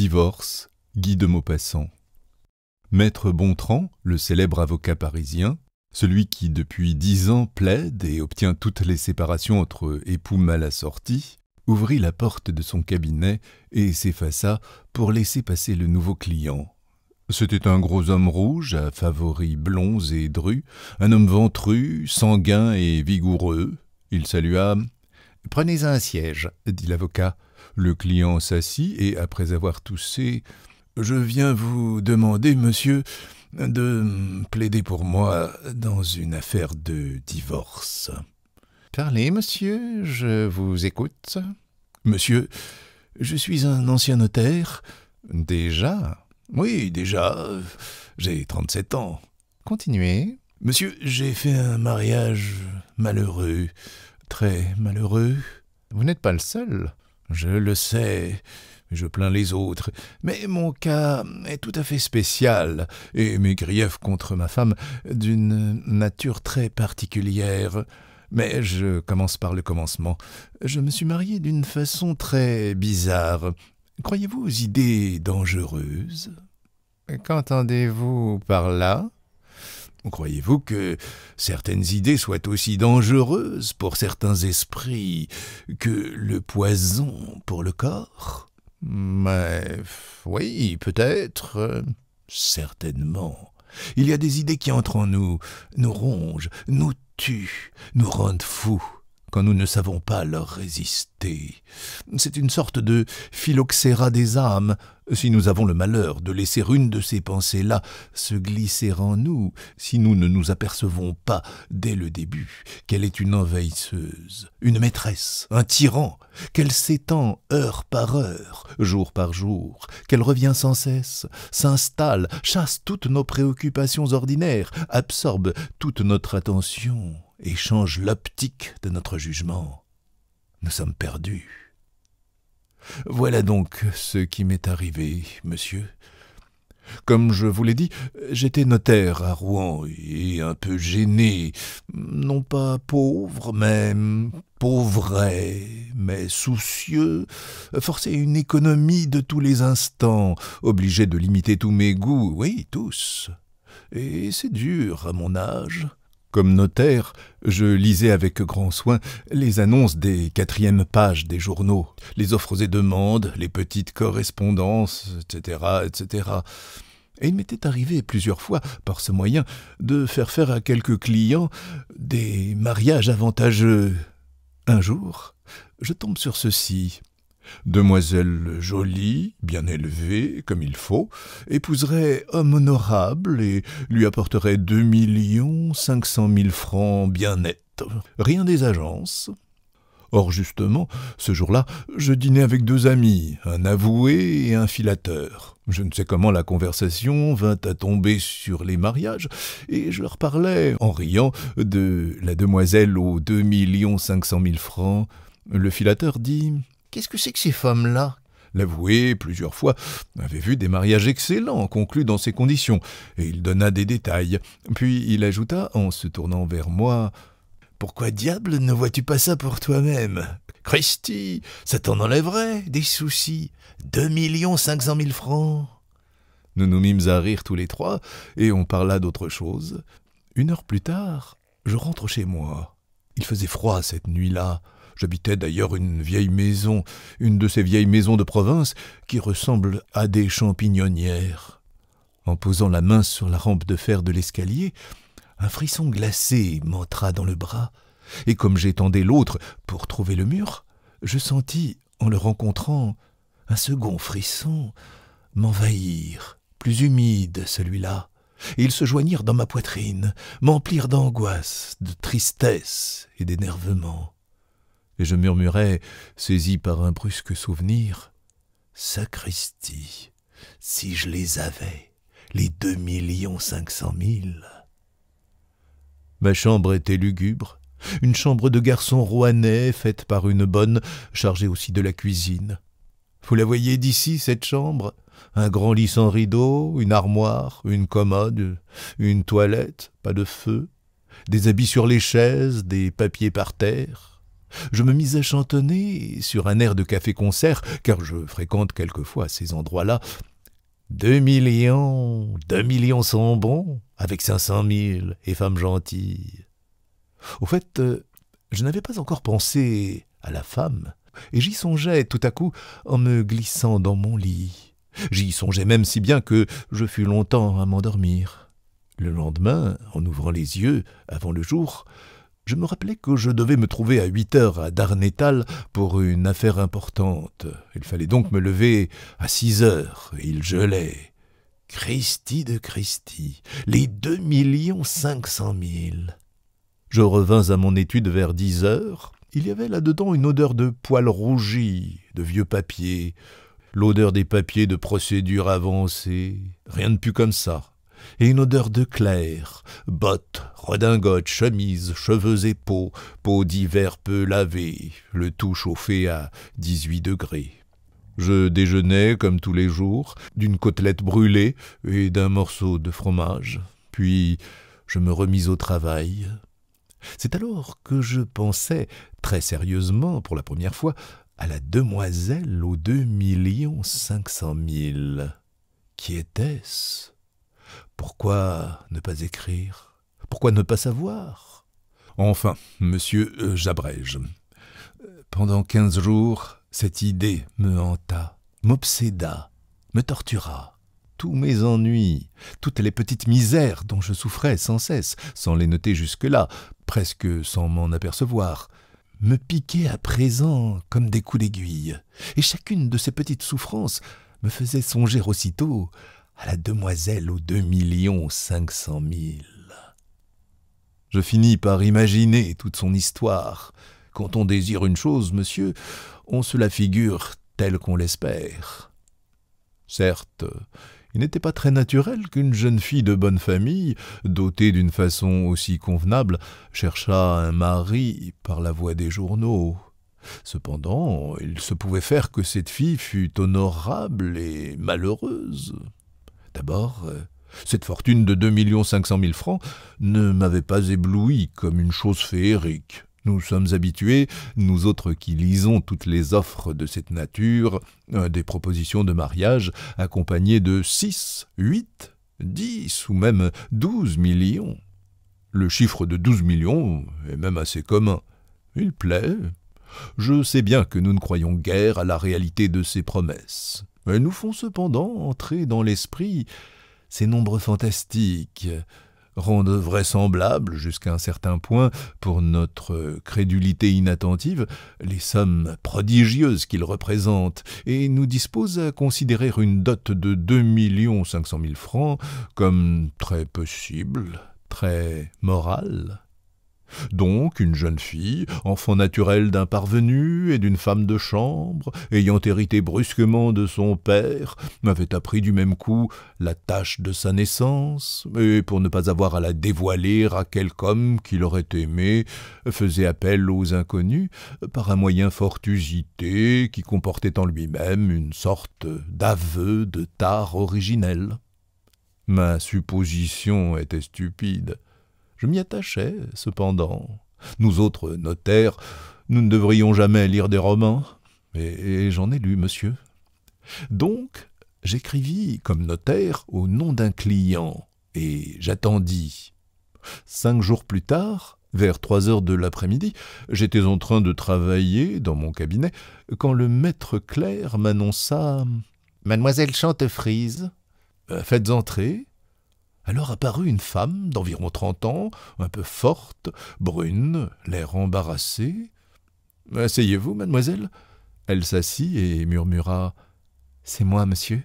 Divorce, Guy de Maupassant. Maître Bontran, le célèbre avocat parisien, celui qui depuis dix ans plaide et obtient toutes les séparations entre époux mal assortis, ouvrit la porte de son cabinet et s'effaça pour laisser passer le nouveau client. C'était un gros homme rouge, à favoris blonds et drus, un homme ventru, sanguin et vigoureux. Il salua Prenez un siège, dit l'avocat. Le client s'assit et, après avoir toussé, Je viens vous demander, monsieur, de plaider pour moi dans une affaire de divorce. Parlez, monsieur, je vous écoute. Monsieur, je suis un ancien notaire. Déjà Oui, déjà. J'ai trente-sept ans. Continuez. Monsieur, j'ai fait un mariage malheureux très malheureux. Vous n'êtes pas le seul. Je le sais, je plains les autres, mais mon cas est tout à fait spécial, et mes griefs contre ma femme d'une nature très particulière. Mais je commence par le commencement. Je me suis marié d'une façon très bizarre. Croyez-vous aux idées dangereuses Qu'entendez-vous par là Croyez-vous que certaines idées soient aussi dangereuses pour certains esprits que le poison pour le corps Mais oui, peut-être. Euh, certainement. Il y a des idées qui entrent en nous, nous rongent, nous tuent, nous rendent fous quand nous ne savons pas leur résister. C'est une sorte de phylloxéra des âmes, si nous avons le malheur de laisser une de ces pensées-là se glisser en nous, si nous ne nous apercevons pas dès le début qu'elle est une envahisseuse, une maîtresse, un tyran, qu'elle s'étend heure par heure, jour par jour, qu'elle revient sans cesse, s'installe, chasse toutes nos préoccupations ordinaires, absorbe toute notre attention et change l'optique de notre jugement, nous sommes perdus. Voilà donc ce qui m'est arrivé, monsieur. Comme je vous l'ai dit, j'étais notaire à Rouen et un peu gêné, non pas pauvre, même, pauvret, mais soucieux, forcé une économie de tous les instants, obligé de limiter tous mes goûts, oui, tous. Et c'est dur à mon âge. Comme notaire, je lisais avec grand soin les annonces des quatrièmes pages des journaux, les offres et demandes, les petites correspondances, etc., etc. Et il m'était arrivé plusieurs fois, par ce moyen, de faire faire à quelques clients des mariages avantageux. Un jour, je tombe sur ceci. Demoiselle jolie, bien élevée, comme il faut, épouserait homme honorable et lui apporterait deux millions cinq cent mille francs bien nets. Rien des agences. Or, justement, ce jour-là, je dînais avec deux amis, un avoué et un filateur. Je ne sais comment la conversation vint à tomber sur les mariages, et je leur parlais, en riant, de la demoiselle aux deux millions cinq cent mille francs. Le filateur dit Qu'est-ce que c'est que ces femmes-là L'avoué, plusieurs fois, avait vu des mariages excellents conclus dans ces conditions, et il donna des détails. Puis il ajouta, en se tournant vers moi, Pourquoi diable ne vois-tu pas ça pour toi-même Christy, ça t'en enlèverait des soucis. Deux millions cinq cent mille francs. Nous nous mîmes à rire tous les trois, et on parla d'autre chose. Une heure plus tard, je rentre chez moi. Il faisait froid cette nuit-là. J'habitais d'ailleurs une vieille maison, une de ces vieilles maisons de province qui ressemblent à des champignonnières. En posant la main sur la rampe de fer de l'escalier, un frisson glacé m'entra dans le bras, et comme j'étendais l'autre pour trouver le mur, je sentis, en le rencontrant, un second frisson m'envahir, plus humide celui-là, et ils se joignirent dans ma poitrine, m'emplirent d'angoisse, de tristesse et d'énervement et je murmurais, saisi par un brusque souvenir, sacristie, si je les avais, les deux millions cinq cent mille. Ma chambre était lugubre, une chambre de garçon rouennais faite par une bonne, chargée aussi de la cuisine. Vous la voyez d'ici, cette chambre Un grand lit sans rideau, une armoire, une commode, une toilette, pas de feu, des habits sur les chaises, des papiers par terre, je me mis à chantonner sur un air de café-concert, car je fréquente quelquefois ces endroits-là. Deux millions, deux millions sont bons, avec cinq cent mille et femmes gentilles. Au fait, euh, je n'avais pas encore pensé à la femme, et j'y songeais tout à coup en me glissant dans mon lit. J'y songeais même si bien que je fus longtemps à m'endormir. Le lendemain, en ouvrant les yeux avant le jour, je me rappelais que je devais me trouver à 8 heures à Darnétal pour une affaire importante. Il fallait donc me lever à 6 heures, et il gelait. Christi de Christi les deux millions cinq cent mille. Je revins à mon étude vers dix heures. Il y avait là-dedans une odeur de poils rougis, de vieux papiers, l'odeur des papiers de procédure avancée. Rien de plus comme ça et une odeur de clair, bottes, redingotes, chemises, cheveux et peau, peau d'hiver peu lavée, le tout chauffé à dix-huit degrés. Je déjeunais, comme tous les jours, d'une côtelette brûlée et d'un morceau de fromage. Puis je me remis au travail. C'est alors que je pensais, très sérieusement pour la première fois, à la demoiselle aux deux millions cinq cent mille. Qui était-ce pourquoi ne pas écrire Pourquoi ne pas savoir Enfin, monsieur, euh, j'abrège. Pendant quinze jours, cette idée me hanta, m'obséda, me tortura. Tous mes ennuis, toutes les petites misères dont je souffrais sans cesse, sans les noter jusque-là, presque sans m'en apercevoir, me piquaient à présent comme des coups d'aiguille, et chacune de ces petites souffrances me faisait songer aussitôt à la demoiselle aux deux millions cinq cent mille. Je finis par imaginer toute son histoire. Quand on désire une chose, monsieur, on se la figure telle qu'on l'espère. Certes, il n'était pas très naturel qu'une jeune fille de bonne famille, dotée d'une façon aussi convenable, cherchât un mari par la voie des journaux. Cependant, il se pouvait faire que cette fille fût honorable et malheureuse. D'abord, euh, cette fortune de 2 500 mille francs ne m'avait pas ébloui comme une chose féerique. Nous sommes habitués, nous autres qui lisons toutes les offres de cette nature, euh, des propositions de mariage accompagnées de 6, 8, dix ou même 12 millions. Le chiffre de 12 millions est même assez commun. Il plaît. Je sais bien que nous ne croyons guère à la réalité de ces promesses. Euh, nous font cependant entrer dans l'esprit ces nombres fantastiques, rendent vraisemblables, jusqu'à un certain point, pour notre crédulité inattentive, les sommes prodigieuses qu'ils représentent, et nous disposent à considérer une dot de 2 cent mille francs comme très possible, très morale. Donc une jeune fille, enfant naturel d'un parvenu et d'une femme de chambre, ayant hérité brusquement de son père, m'avait appris du même coup la tâche de sa naissance, et pour ne pas avoir à la dévoiler à quelque homme qui l'aurait aimé, faisait appel aux inconnus par un moyen fort usité qui comportait en lui-même une sorte d'aveu de tare originel. Ma supposition était stupide. Je m'y attachais, cependant. Nous autres notaires, nous ne devrions jamais lire des romans. Et, j'en ai lu, monsieur. Donc, j'écrivis comme notaire au nom d'un client, et j'attendis. Cinq jours plus tard, vers trois heures de l'après-midi, j'étais en train de travailler dans mon cabinet quand le maître clerc m'annonça Mademoiselle Chantefrise. Euh, faites entrer. Alors apparut une femme d'environ trente ans, un peu forte, brune, l'air embarrassé. Asseyez-vous, mademoiselle. Elle s'assit et murmura C'est moi, monsieur.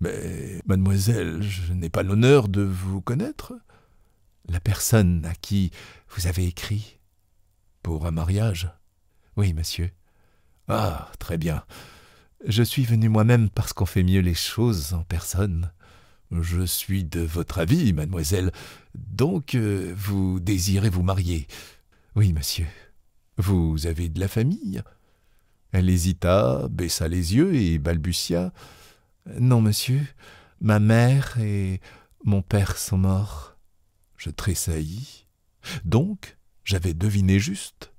Mais, mademoiselle, je n'ai pas l'honneur de vous connaître. La personne à qui vous avez écrit Pour un mariage Oui, monsieur. Ah, très bien. Je suis venu moi-même parce qu'on fait mieux les choses en personne. Je suis de votre avis, mademoiselle. Donc, euh, vous désirez vous marier Oui, monsieur. Vous avez de la famille Elle hésita, baissa les yeux et balbutia. Non, monsieur. Ma mère et mon père sont morts. Je tressaillis. Donc, j'avais deviné juste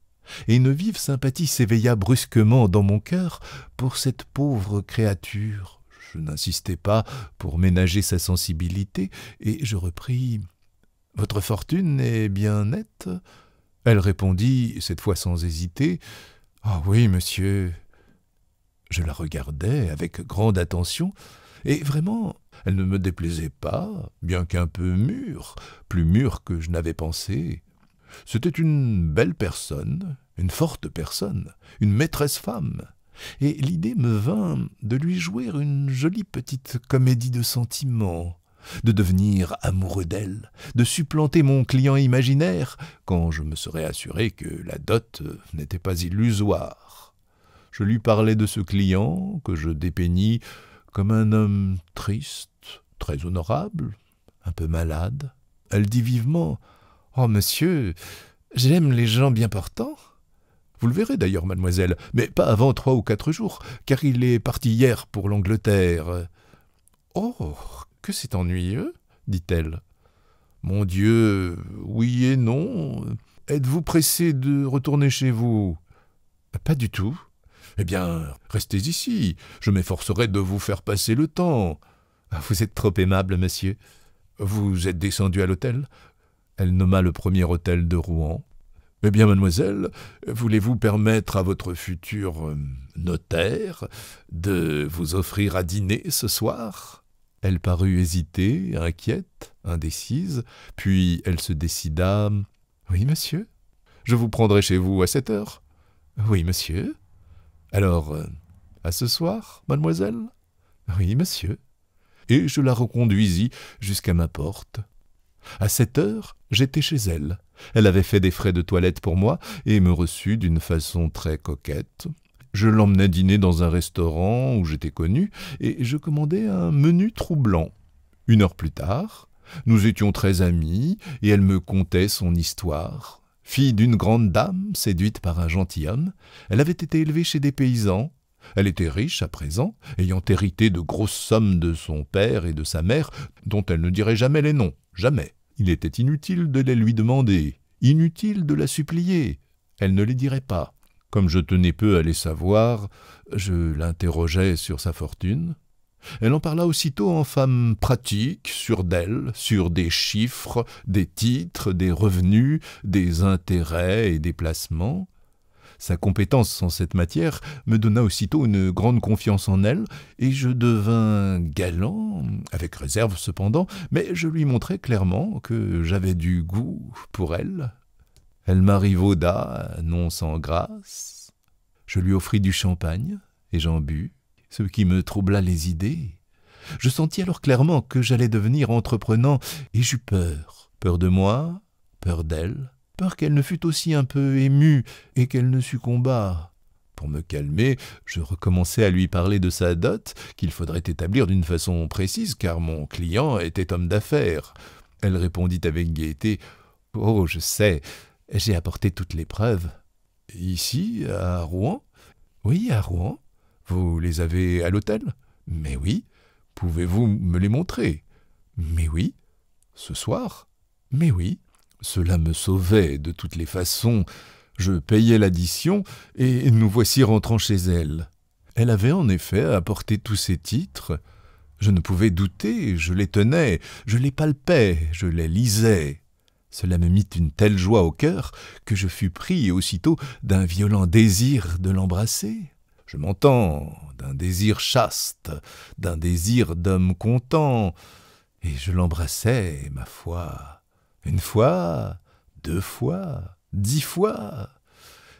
et une vive sympathie s'éveilla brusquement dans mon cœur pour cette pauvre créature. Je n'insistai pas pour ménager sa sensibilité, et je repris. Votre fortune est bien nette? Elle répondit, cette fois sans hésiter. Ah oui, monsieur. Je la regardai avec grande attention, et vraiment elle ne me déplaisait pas, bien qu'un peu mûre, plus mûre que je n'avais pensé. C'était une belle personne, une forte personne, une maîtresse femme et l'idée me vint de lui jouer une jolie petite comédie de sentiments, de devenir amoureux d'elle, de supplanter mon client imaginaire, quand je me serais assuré que la dot n'était pas illusoire. Je lui parlais de ce client, que je dépeignis comme un homme triste, très honorable, un peu malade. Elle dit vivement Oh, monsieur, j'aime les gens bien portants. Vous le verrez d'ailleurs, mademoiselle, mais pas avant trois ou quatre jours, car il est parti hier pour l'Angleterre. Oh. Que c'est ennuyeux. Dit elle. Mon Dieu. Oui et non. Êtes vous pressé de retourner chez vous? Pas du tout. Eh bien, restez ici. Je m'efforcerai de vous faire passer le temps. Ah, vous êtes trop aimable, monsieur. Vous êtes descendu à l'hôtel Elle nomma le premier hôtel de Rouen, eh bien, mademoiselle, voulez-vous permettre à votre futur euh, notaire de vous offrir à dîner ce soir Elle parut hésiter, inquiète, indécise, puis elle se décida. Oui, monsieur. Je vous prendrai chez vous à sept heures. Oui, monsieur. Alors, euh, à ce soir, mademoiselle Oui, monsieur. Et je la reconduisis jusqu'à ma porte. À sept heures, J'étais chez elle. Elle avait fait des frais de toilette pour moi et me reçut d'une façon très coquette. Je l'emmenai dîner dans un restaurant où j'étais connu et je commandai un menu troublant. Une heure plus tard, nous étions très amis et elle me contait son histoire. Fille d'une grande dame séduite par un gentilhomme, elle avait été élevée chez des paysans. Elle était riche à présent, ayant hérité de grosses sommes de son père et de sa mère, dont elle ne dirait jamais les noms, jamais. Il était inutile de les lui demander, inutile de la supplier. Elle ne les dirait pas. Comme je tenais peu à les savoir, je l'interrogeais sur sa fortune. Elle en parla aussitôt en femme pratique, sur d'elle, sur des chiffres, des titres, des revenus, des intérêts et des placements. Sa compétence en cette matière me donna aussitôt une grande confiance en elle, et je devins galant, avec réserve cependant, mais je lui montrai clairement que j'avais du goût pour elle. Elle m'arrivauda, non sans grâce. Je lui offris du champagne, et j'en bus, ce qui me troubla les idées. Je sentis alors clairement que j'allais devenir entreprenant, et j'eus peur. Peur de moi, peur d'elle, peur qu'elle ne fût aussi un peu émue et qu'elle ne succombât. Pour me calmer, je recommençai à lui parler de sa dot, qu'il faudrait établir d'une façon précise, car mon client était homme d'affaires. Elle répondit avec gaieté Oh, je sais, j'ai apporté toutes les preuves. Ici, à Rouen Oui, à Rouen. Vous les avez à l'hôtel Mais oui. Pouvez-vous me les montrer Mais oui. Ce soir Mais oui. Cela me sauvait de toutes les façons. Je payais l'addition, et nous voici rentrant chez elle. Elle avait en effet apporté tous ses titres. Je ne pouvais douter, je les tenais, je les palpais, je les lisais. Cela me mit une telle joie au cœur que je fus pris aussitôt d'un violent désir de l'embrasser. Je m'entends, d'un désir chaste, d'un désir d'homme content, et je l'embrassais, ma foi. Une fois, deux fois, dix fois.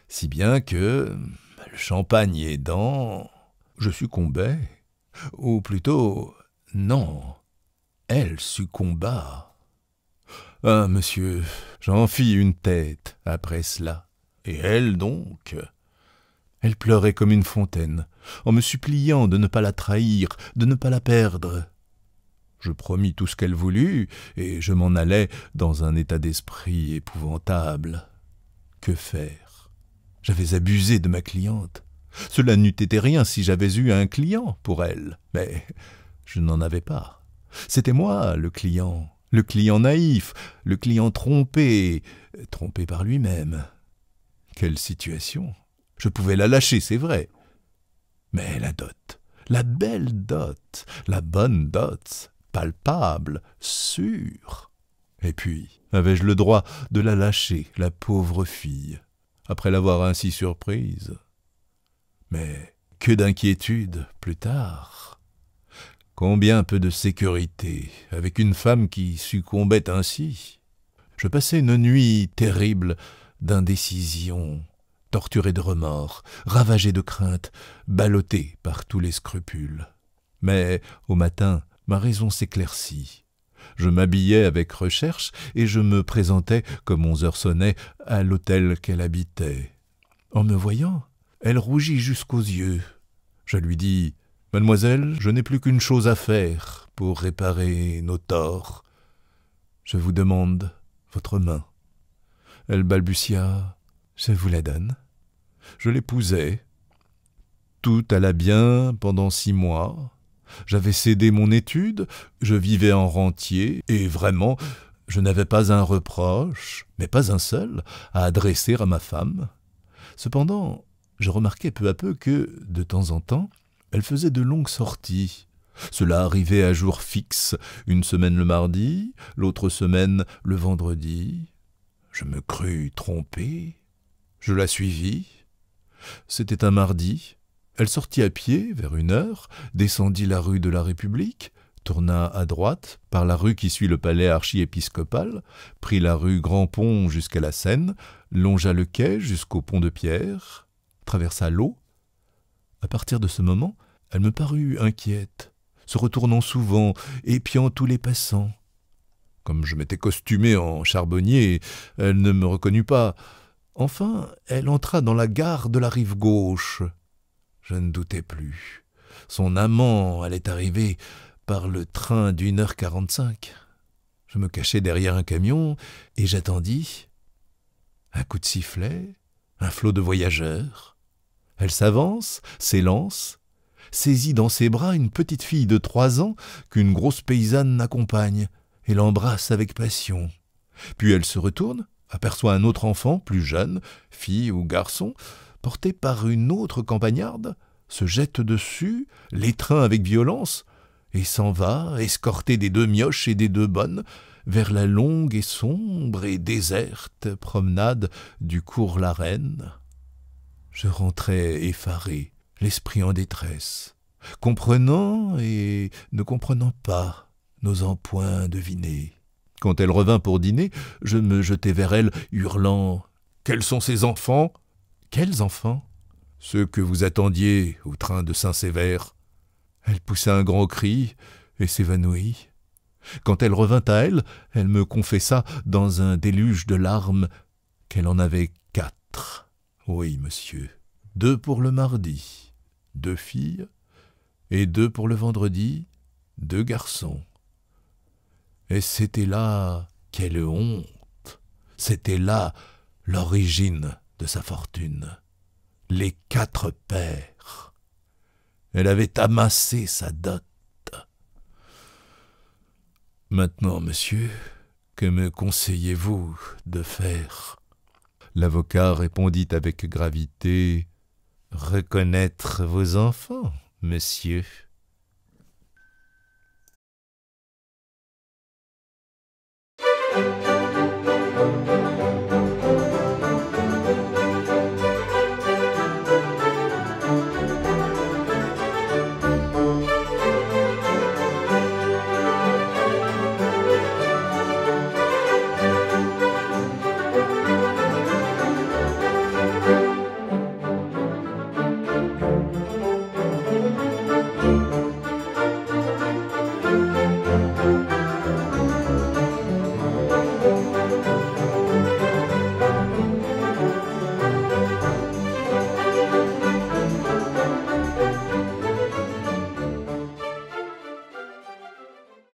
Si bien que, bah, le champagne aidant, je succombais. Ou plutôt, non, elle succomba. Ah, monsieur, j'en fis une tête après cela. Et elle donc Elle pleurait comme une fontaine, en me suppliant de ne pas la trahir, de ne pas la perdre. Je promis tout ce qu'elle voulut, et je m'en allai dans un état d'esprit épouvantable. Que faire J'avais abusé de ma cliente. Cela n'eût été rien si j'avais eu un client pour elle, mais je n'en avais pas. C'était moi le client, le client naïf, le client trompé, trompé par lui-même. Quelle situation Je pouvais la lâcher, c'est vrai. Mais la dot, la belle dot, la bonne dot, palpable, sûre. Et puis, avais-je le droit de la lâcher, la pauvre fille, après l'avoir ainsi surprise Mais que d'inquiétude plus tard Combien peu de sécurité avec une femme qui succombait ainsi Je passais une nuit terrible d'indécision, torturé de remords, ravagé de crainte, ballotté par tous les scrupules. Mais au matin, ma raison s'éclaircit. Je m'habillai avec recherche et je me présentai, comme onze heures sonnaient, à l'hôtel qu'elle habitait. En me voyant, elle rougit jusqu'aux yeux. Je lui dis Mademoiselle, je n'ai plus qu'une chose à faire pour réparer nos torts. Je vous demande votre main. Elle balbutia Je vous la donne. Je l'épousai. Tout alla bien pendant six mois. J'avais cédé mon étude, je vivais en rentier, et vraiment, je n'avais pas un reproche, mais pas un seul, à adresser à ma femme. Cependant, je remarquais peu à peu que, de temps en temps, elle faisait de longues sorties. Cela arrivait à jour fixe, une semaine le mardi, l'autre semaine le vendredi. Je me crus trompé. Je la suivis. C'était un mardi. Elle sortit à pied vers une heure, descendit la rue de la République, tourna à droite par la rue qui suit le palais archiépiscopal, prit la rue Grand Pont jusqu'à la Seine, longea le quai jusqu'au pont de pierre, traversa l'eau. À partir de ce moment, elle me parut inquiète, se retournant souvent, épiant tous les passants. Comme je m'étais costumé en charbonnier, elle ne me reconnut pas. Enfin, elle entra dans la gare de la rive gauche, je ne doutais plus. Son amant allait arriver par le train d'une heure quarante-cinq. Je me cachai derrière un camion et j'attendis. Un coup de sifflet, un flot de voyageurs. Elle s'avance, s'élance, saisit dans ses bras une petite fille de trois ans qu'une grosse paysanne accompagne et l'embrasse avec passion. Puis elle se retourne, aperçoit un autre enfant, plus jeune, fille ou garçon, portée par une autre campagnarde, se jette dessus, l'étreint avec violence, et s'en va, escorté des deux mioches et des deux bonnes, vers la longue et sombre et déserte promenade du cours La Reine. Je rentrais effaré, l'esprit en détresse, comprenant et ne comprenant pas, n'osant point deviner. Quand elle revint pour dîner, je me jetai vers elle, hurlant Quels sont ces enfants quels enfants Ceux que vous attendiez au train de Saint-Séver. Elle poussa un grand cri et s'évanouit. Quand elle revint à elle, elle me confessa, dans un déluge de larmes, qu'elle en avait quatre. Oui, monsieur, deux pour le mardi, deux filles, et deux pour le vendredi, deux garçons. Et c'était là, quelle honte, c'était là l'origine de sa fortune, les quatre pères. Elle avait amassé sa dot. Maintenant, monsieur, que me conseillez-vous de faire L'avocat répondit avec gravité Reconnaître vos enfants, monsieur.